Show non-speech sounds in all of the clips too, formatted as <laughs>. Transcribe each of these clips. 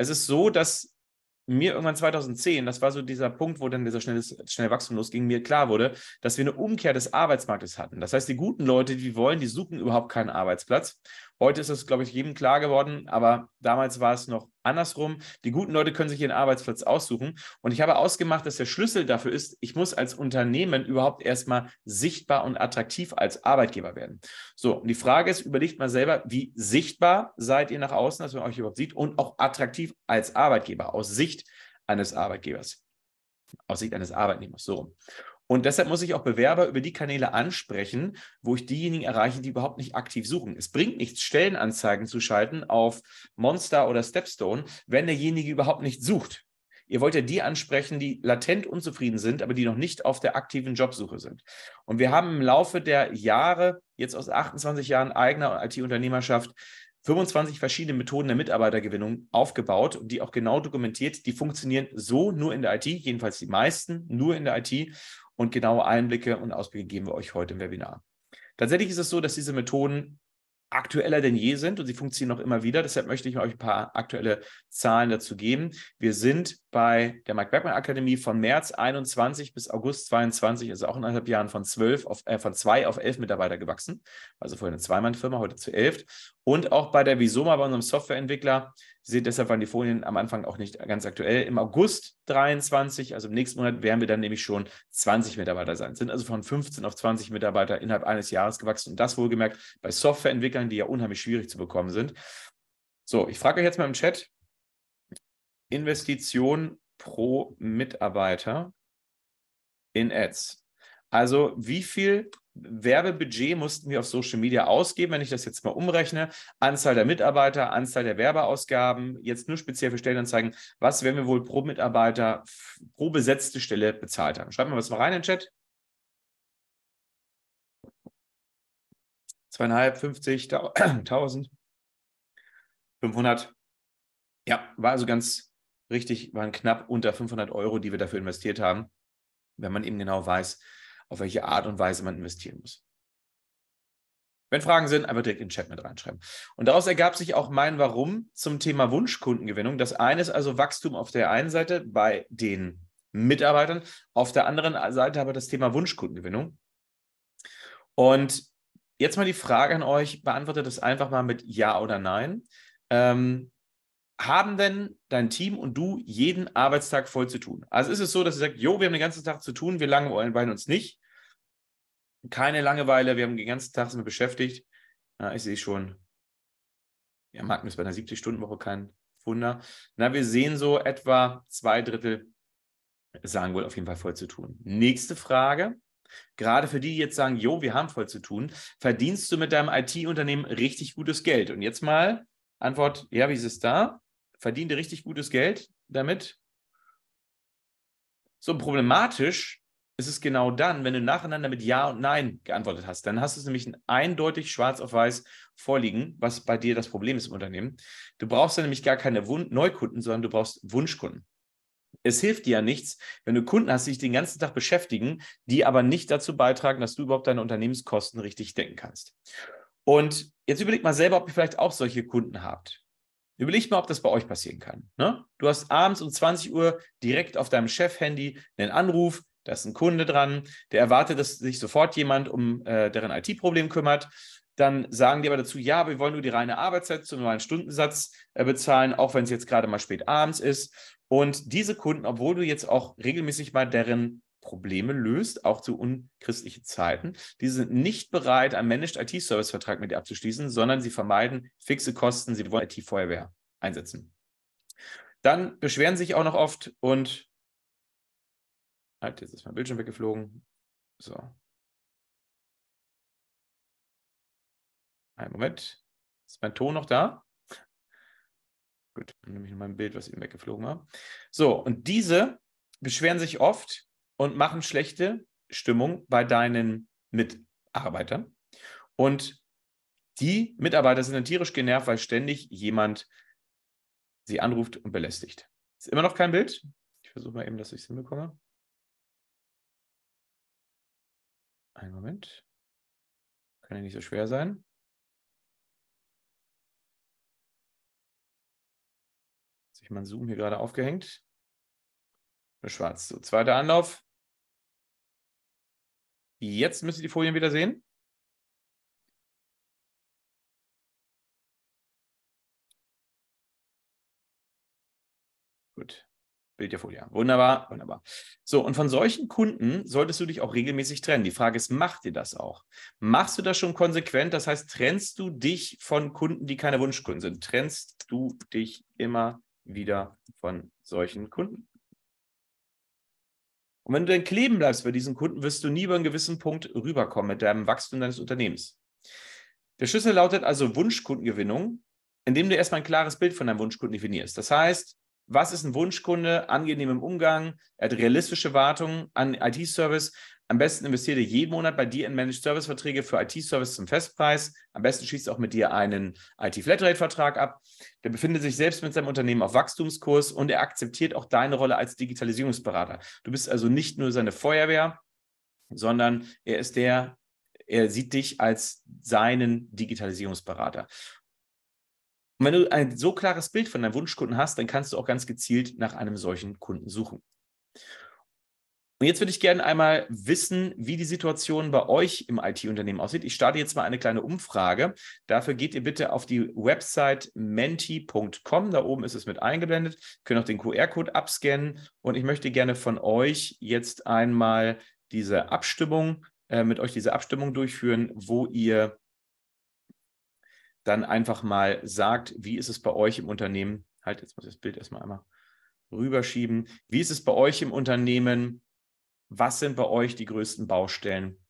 Es ist so, dass mir irgendwann 2010, das war so dieser Punkt, wo dann dieser schnelles, schnelle Wachstum losging, mir klar wurde, dass wir eine Umkehr des Arbeitsmarktes hatten. Das heißt, die guten Leute, die wollen, die suchen überhaupt keinen Arbeitsplatz. Heute ist es, glaube ich, jedem klar geworden, aber damals war es noch andersrum, die guten Leute können sich ihren Arbeitsplatz aussuchen. Und ich habe ausgemacht, dass der Schlüssel dafür ist, ich muss als Unternehmen überhaupt erstmal sichtbar und attraktiv als Arbeitgeber werden. So, und die Frage ist, überlegt mal selber, wie sichtbar seid ihr nach außen, dass man euch überhaupt sieht und auch attraktiv als Arbeitgeber aus Sicht eines Arbeitgebers, aus Sicht eines Arbeitnehmers. So. Und deshalb muss ich auch Bewerber über die Kanäle ansprechen, wo ich diejenigen erreiche, die überhaupt nicht aktiv suchen. Es bringt nichts, Stellenanzeigen zu schalten auf Monster oder Stepstone, wenn derjenige überhaupt nicht sucht. Ihr wollt ja die ansprechen, die latent unzufrieden sind, aber die noch nicht auf der aktiven Jobsuche sind. Und wir haben im Laufe der Jahre, jetzt aus 28 Jahren eigener IT-Unternehmerschaft, 25 verschiedene Methoden der Mitarbeitergewinnung aufgebaut und die auch genau dokumentiert. Die funktionieren so nur in der IT, jedenfalls die meisten nur in der IT und genaue Einblicke und Ausblicke geben wir euch heute im Webinar. Tatsächlich ist es so, dass diese Methoden aktueller denn je sind und sie funktionieren noch immer wieder. Deshalb möchte ich euch ein paar aktuelle Zahlen dazu geben. Wir sind bei der Mike Bergmann Akademie von März 21 bis August 22, also auch in anderthalb Jahren von zwölf auf äh, von zwei auf elf Mitarbeiter gewachsen. Also vorher eine Zweimann-Firma, heute zu elf. Und auch bei der Visoma, bei unserem Softwareentwickler, seht deshalb waren die Folien am Anfang auch nicht ganz aktuell. Im August 23, also im nächsten Monat, werden wir dann nämlich schon 20 Mitarbeiter sein. Sind also von 15 auf 20 Mitarbeiter innerhalb eines Jahres gewachsen. Und das wohlgemerkt bei Softwareentwicklern, die ja unheimlich schwierig zu bekommen sind. So, ich frage euch jetzt mal im Chat, Investition pro Mitarbeiter in Ads. Also wie viel Werbebudget mussten wir auf Social Media ausgeben, wenn ich das jetzt mal umrechne? Anzahl der Mitarbeiter, Anzahl der Werbeausgaben, jetzt nur speziell für Stellenanzeigen. Was werden wir wohl pro Mitarbeiter, pro besetzte Stelle bezahlt haben? Schreibt mal was mal rein in den Chat. Zweieinhalb, 50, 1000, 500. Ja, war also ganz richtig, waren knapp unter 500 Euro, die wir dafür investiert haben, wenn man eben genau weiß, auf welche Art und Weise man investieren muss. Wenn Fragen sind, einfach direkt in den Chat mit reinschreiben. Und daraus ergab sich auch mein Warum zum Thema Wunschkundengewinnung. Das eine ist also Wachstum auf der einen Seite bei den Mitarbeitern, auf der anderen Seite aber das Thema Wunschkundengewinnung. Und jetzt mal die Frage an euch, beantwortet das einfach mal mit Ja oder Nein. Ähm, haben denn dein Team und du jeden Arbeitstag voll zu tun? Also ist es so, dass ihr sagt, jo, wir haben den ganzen Tag zu tun, wir langweilen uns nicht. Keine Langeweile, wir haben den ganzen Tag sind beschäftigt. Ja, ich sehe schon, ja, Magnus, bei einer 70-Stunden-Woche kein Wunder. Na, wir sehen so etwa zwei Drittel sagen wohl auf jeden Fall voll zu tun. Nächste Frage. Gerade für die, die jetzt sagen, jo, wir haben voll zu tun, verdienst du mit deinem IT-Unternehmen richtig gutes Geld? Und jetzt mal Antwort, ja, wie ist es da? verdient ihr richtig gutes Geld damit. So problematisch ist es genau dann, wenn du nacheinander mit Ja und Nein geantwortet hast. Dann hast du es nämlich eindeutig schwarz auf weiß vorliegen, was bei dir das Problem ist im Unternehmen. Du brauchst dann nämlich gar keine Wun Neukunden, sondern du brauchst Wunschkunden. Es hilft dir ja nichts, wenn du Kunden hast, die dich den ganzen Tag beschäftigen, die aber nicht dazu beitragen, dass du überhaupt deine Unternehmenskosten richtig decken kannst. Und jetzt überleg mal selber, ob ihr vielleicht auch solche Kunden habt. Überleg mal, ob das bei euch passieren kann. Ne? Du hast abends um 20 Uhr direkt auf deinem Chef-Handy einen Anruf, da ist ein Kunde dran, der erwartet, dass sich sofort jemand um äh, deren IT-Problem kümmert. Dann sagen die aber dazu, ja, wir wollen nur die reine Arbeitszeit zum normalen Stundensatz äh, bezahlen, auch wenn es jetzt gerade mal spät abends ist. Und diese Kunden, obwohl du jetzt auch regelmäßig mal deren Probleme löst, auch zu unchristlichen Zeiten. Diese sind nicht bereit, einen Managed IT-Service-Vertrag mit dir abzuschließen, sondern sie vermeiden fixe Kosten, sie wollen IT-Feuerwehr einsetzen. Dann beschweren sich auch noch oft und halt, jetzt ist mein Bildschirm weggeflogen. So. Einen Moment. Ist mein Ton noch da? Gut, dann nehme ich noch mein Bild, was eben weggeflogen war. So, und diese beschweren sich oft und machen schlechte Stimmung bei deinen Mitarbeitern. Und die Mitarbeiter sind dann tierisch genervt, weil ständig jemand sie anruft und belästigt. Ist immer noch kein Bild. Ich versuche mal eben, dass ich es hinbekomme. Einen Moment. Kann ja nicht so schwer sein. Hat sich mein Zoom hier gerade aufgehängt. Schwarz. So, zweiter Anlauf. Jetzt müsst ihr die Folien wieder sehen. Gut. Bild der Folie. Wunderbar, wunderbar. So, und von solchen Kunden solltest du dich auch regelmäßig trennen. Die Frage ist, macht dir das auch? Machst du das schon konsequent? Das heißt, trennst du dich von Kunden, die keine Wunschkunden sind? Trennst du dich immer wieder von solchen Kunden? Und wenn du dann kleben bleibst bei diesen Kunden, wirst du nie über einen gewissen Punkt rüberkommen mit deinem Wachstum deines Unternehmens. Der Schlüssel lautet also Wunschkundengewinnung, indem du erstmal ein klares Bild von deinem Wunschkunden definierst. Das heißt, was ist ein Wunschkunde, angenehm im Umgang, er hat realistische Wartungen an IT-Service, am besten investiere jeden Monat bei dir in Managed Service Verträge für IT-Service zum Festpreis. Am besten schließt auch mit dir einen IT-Flatrate-Vertrag ab. Der befindet sich selbst mit seinem Unternehmen auf Wachstumskurs und er akzeptiert auch deine Rolle als Digitalisierungsberater. Du bist also nicht nur seine Feuerwehr, sondern er ist der, er sieht dich als seinen Digitalisierungsberater. Und wenn du ein so klares Bild von deinem Wunschkunden hast, dann kannst du auch ganz gezielt nach einem solchen Kunden suchen. Und jetzt würde ich gerne einmal wissen, wie die Situation bei euch im IT-Unternehmen aussieht. Ich starte jetzt mal eine kleine Umfrage. Dafür geht ihr bitte auf die Website menti.com. Da oben ist es mit eingeblendet. Ihr könnt auch den QR-Code abscannen. Und ich möchte gerne von euch jetzt einmal diese Abstimmung, äh, mit euch diese Abstimmung durchführen, wo ihr dann einfach mal sagt, wie ist es bei euch im Unternehmen? Halt, jetzt muss ich das Bild erstmal einmal rüberschieben. Wie ist es bei euch im Unternehmen? Was sind bei euch die größten Baustellen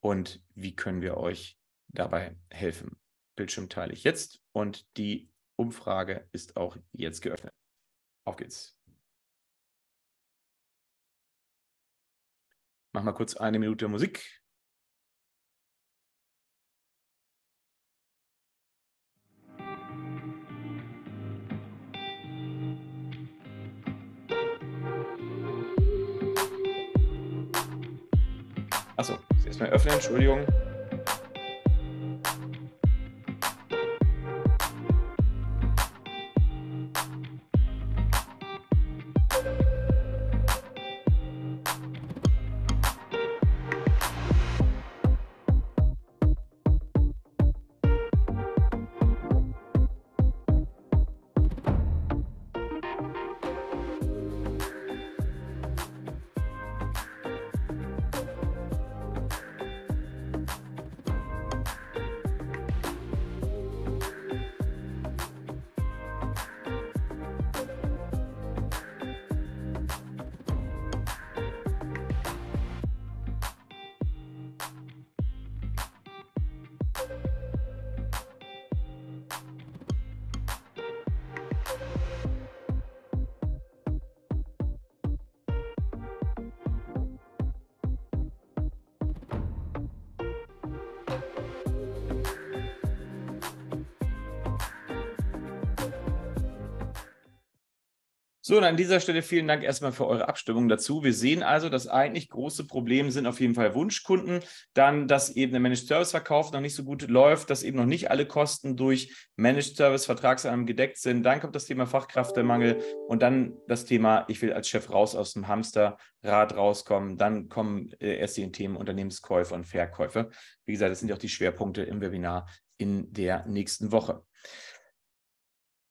und wie können wir euch dabei helfen? Bildschirm teile ich jetzt und die Umfrage ist auch jetzt geöffnet. Auf geht's. Mach mal kurz eine Minute Musik. erstmal öffnen, Entschuldigung. So, und an dieser Stelle vielen Dank erstmal für eure Abstimmung dazu. Wir sehen also, dass eigentlich große Probleme sind auf jeden Fall Wunschkunden, dann, dass eben der Managed Service Verkauf noch nicht so gut läuft, dass eben noch nicht alle Kosten durch Managed Service Vertragsrahmen gedeckt sind. Dann kommt das Thema Fachkräftemangel und dann das Thema, ich will als Chef raus aus dem Hamsterrad rauskommen. Dann kommen äh, erst die Themen Unternehmenskäufe und Verkäufe. Wie gesagt, das sind ja auch die Schwerpunkte im Webinar in der nächsten Woche.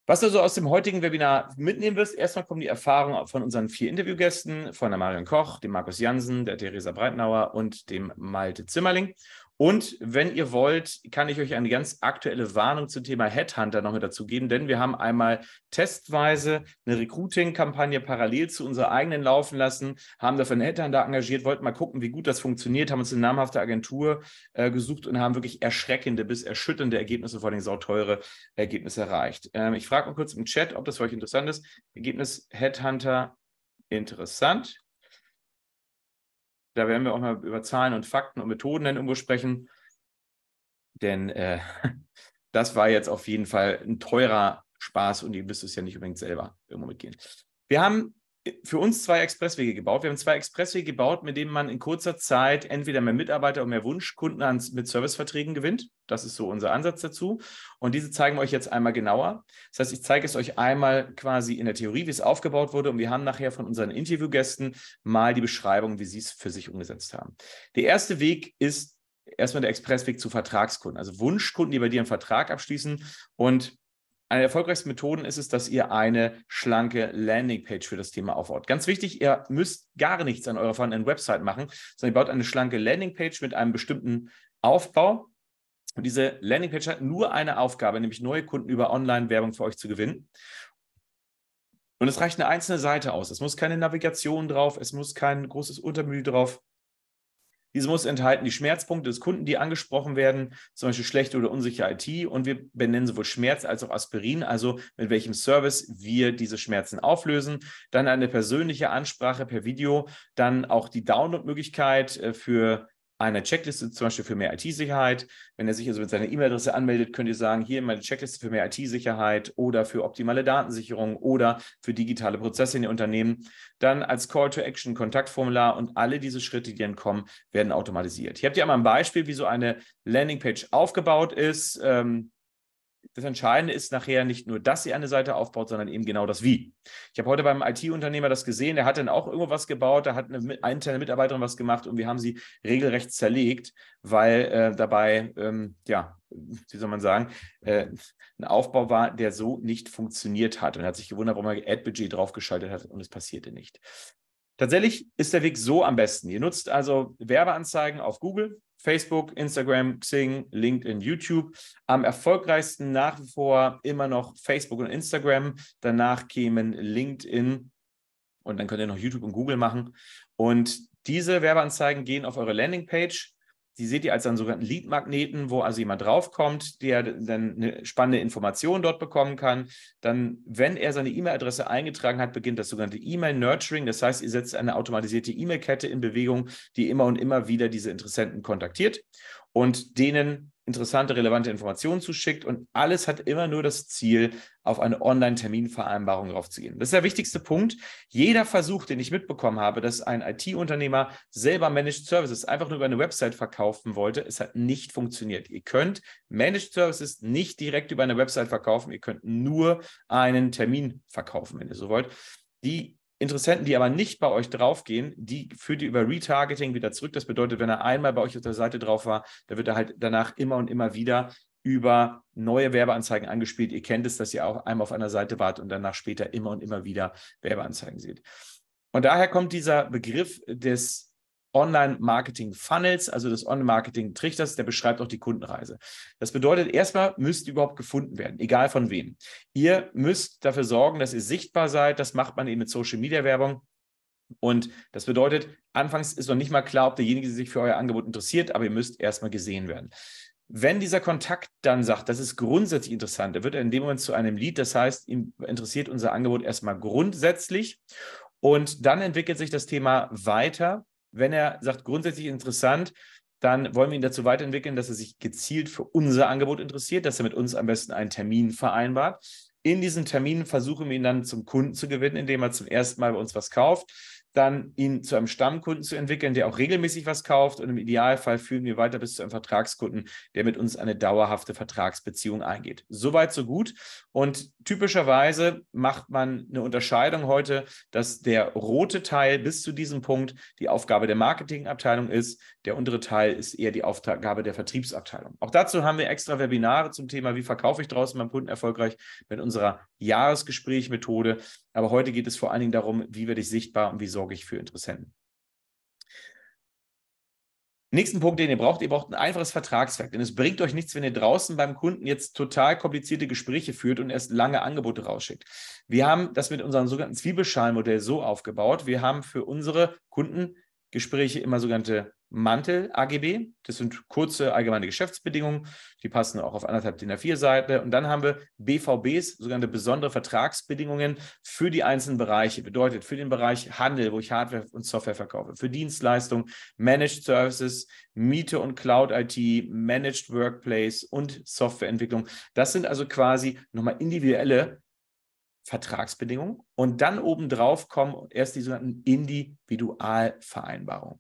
Was du so aus dem heutigen Webinar mitnehmen wirst, erstmal kommen die Erfahrungen von unseren vier Interviewgästen, von der Marion Koch, dem Markus Jansen, der Theresa Breitnauer und dem Malte Zimmerling. Und wenn ihr wollt, kann ich euch eine ganz aktuelle Warnung zum Thema Headhunter noch mit dazu geben, denn wir haben einmal testweise eine Recruiting-Kampagne parallel zu unserer eigenen laufen lassen, haben dafür einen Headhunter engagiert, wollten mal gucken, wie gut das funktioniert, haben uns eine namhafte Agentur äh, gesucht und haben wirklich erschreckende bis erschütternde Ergebnisse, vor allem sauteure Ergebnisse erreicht. Ähm, ich frage mal kurz im Chat, ob das für euch interessant ist. Ergebnis Headhunter interessant. Da werden wir auch mal über Zahlen und Fakten und Methoden dann irgendwo sprechen. Denn äh, <laughs> das war jetzt auf jeden Fall ein teurer Spaß und ihr müsst es ja nicht unbedingt selber irgendwo mitgehen. Wir haben für uns zwei Expresswege gebaut. Wir haben zwei Expresswege gebaut, mit denen man in kurzer Zeit entweder mehr Mitarbeiter und mehr Wunschkunden an, mit Serviceverträgen gewinnt. Das ist so unser Ansatz dazu. Und diese zeigen wir euch jetzt einmal genauer. Das heißt, ich zeige es euch einmal quasi in der Theorie, wie es aufgebaut wurde. Und wir haben nachher von unseren Interviewgästen mal die Beschreibung, wie sie es für sich umgesetzt haben. Der erste Weg ist erstmal der Expressweg zu Vertragskunden, also Wunschkunden, die bei dir einen Vertrag abschließen und eine der erfolgreichsten Methoden ist es, dass ihr eine schlanke Landingpage für das Thema aufbaut. Ganz wichtig, ihr müsst gar nichts an eurer vorhandenen Website machen, sondern ihr baut eine schlanke Landingpage mit einem bestimmten Aufbau. Und diese Landingpage hat nur eine Aufgabe, nämlich neue Kunden über Online-Werbung für euch zu gewinnen. Und es reicht eine einzelne Seite aus. Es muss keine Navigation drauf, es muss kein großes Untermenü drauf. Diese muss enthalten die Schmerzpunkte des Kunden, die angesprochen werden, zum Beispiel schlechte oder unsichere IT. Und wir benennen sowohl Schmerz als auch Aspirin, also mit welchem Service wir diese Schmerzen auflösen. Dann eine persönliche Ansprache per Video, dann auch die Download-Möglichkeit äh, für einer Checkliste, zum Beispiel für mehr IT-Sicherheit. Wenn er sich also mit seiner E-Mail-Adresse anmeldet, könnt ihr sagen, hier meine Checkliste für mehr IT-Sicherheit oder für optimale Datensicherung oder für digitale Prozesse in den Unternehmen. Dann als Call-to-Action Kontaktformular und alle diese Schritte, die dann kommen, werden automatisiert. Hier habt ihr einmal ein Beispiel, wie so eine Landingpage aufgebaut ist. Ähm, das Entscheidende ist nachher nicht nur, dass ihr eine Seite aufbaut, sondern eben genau das Wie. Ich habe heute beim IT-Unternehmer das gesehen, der hat dann auch irgendwas gebaut, da hat eine interne Mitarbeiterin was gemacht und wir haben sie regelrecht zerlegt, weil äh, dabei, ähm, ja, wie soll man sagen, äh, ein Aufbau war, der so nicht funktioniert hat. Und er hat sich gewundert, warum er Ad-Budget draufgeschaltet hat und es passierte nicht. Tatsächlich ist der Weg so am besten. Ihr nutzt also Werbeanzeigen auf Google, Facebook, Instagram, Xing, LinkedIn, YouTube. Am erfolgreichsten nach wie vor immer noch Facebook und Instagram. Danach kämen LinkedIn und dann könnt ihr noch YouTube und Google machen. Und diese Werbeanzeigen gehen auf eure Landingpage die seht ihr als einen sogenannten Lead-Magneten, wo also jemand draufkommt, der dann eine spannende Information dort bekommen kann. Dann, wenn er seine E-Mail-Adresse eingetragen hat, beginnt das sogenannte E-Mail-Nurturing. Das heißt, ihr setzt eine automatisierte E-Mail-Kette in Bewegung, die immer und immer wieder diese Interessenten kontaktiert und denen interessante, relevante Informationen zuschickt und alles hat immer nur das Ziel, auf eine Online-Terminvereinbarung draufzugehen. Das ist der wichtigste Punkt. Jeder Versuch, den ich mitbekommen habe, dass ein IT-Unternehmer selber Managed Services einfach nur über eine Website verkaufen wollte, es hat nicht funktioniert. Ihr könnt Managed Services nicht direkt über eine Website verkaufen, ihr könnt nur einen Termin verkaufen, wenn ihr so wollt. Die Interessenten, die aber nicht bei euch draufgehen, die führt ihr über Retargeting wieder zurück. Das bedeutet, wenn er einmal bei euch auf der Seite drauf war, dann wird er halt danach immer und immer wieder über neue Werbeanzeigen angespielt. Ihr kennt es, dass ihr auch einmal auf einer Seite wart und danach später immer und immer wieder Werbeanzeigen seht. Und daher kommt dieser Begriff des Online-Marketing-Funnels, also des Online-Marketing-Trichters, der beschreibt auch die Kundenreise. Das bedeutet, erstmal müsst ihr überhaupt gefunden werden, egal von wem. Ihr müsst dafür sorgen, dass ihr sichtbar seid. Das macht man eben mit Social-Media-Werbung. Und das bedeutet, anfangs ist noch nicht mal klar, ob derjenige sich für euer Angebot interessiert, aber ihr müsst erstmal gesehen werden. Wenn dieser Kontakt dann sagt, das ist grundsätzlich interessant, dann wird er in dem Moment zu einem Lied. das heißt, ihm interessiert unser Angebot erstmal grundsätzlich. Und dann entwickelt sich das Thema weiter wenn er sagt, grundsätzlich interessant, dann wollen wir ihn dazu weiterentwickeln, dass er sich gezielt für unser Angebot interessiert, dass er mit uns am besten einen Termin vereinbart. In diesen Terminen versuchen wir ihn dann zum Kunden zu gewinnen, indem er zum ersten Mal bei uns was kauft dann ihn zu einem Stammkunden zu entwickeln, der auch regelmäßig was kauft und im Idealfall führen wir weiter bis zu einem Vertragskunden, der mit uns eine dauerhafte Vertragsbeziehung eingeht. Soweit, so gut. Und typischerweise macht man eine Unterscheidung heute, dass der rote Teil bis zu diesem Punkt die Aufgabe der Marketingabteilung ist, der untere Teil ist eher die Aufgabe der Vertriebsabteilung. Auch dazu haben wir extra Webinare zum Thema, wie verkaufe ich draußen beim Kunden erfolgreich mit unserer Jahresgesprächmethode. Aber heute geht es vor allen Dingen darum, wie werde ich sichtbar und wie sorge ich für Interessenten. Nächsten Punkt, den ihr braucht, ihr braucht ein einfaches Vertragswerk. Denn es bringt euch nichts, wenn ihr draußen beim Kunden jetzt total komplizierte Gespräche führt und erst lange Angebote rausschickt. Wir haben das mit unserem sogenannten Zwiebelschalenmodell so aufgebaut. Wir haben für unsere Kunden Gespräche immer sogenannte Mantel AGB. Das sind kurze allgemeine Geschäftsbedingungen, die passen auch auf anderthalb DIN A4-Seite. Und dann haben wir BVBs, sogenannte besondere Vertragsbedingungen für die einzelnen Bereiche. Bedeutet für den Bereich Handel, wo ich Hardware und Software verkaufe, für Dienstleistungen, Managed Services, Miete und Cloud-IT, Managed Workplace und Softwareentwicklung. Das sind also quasi nochmal individuelle Vertragsbedingungen und dann obendrauf kommen erst die sogenannten Individualvereinbarungen.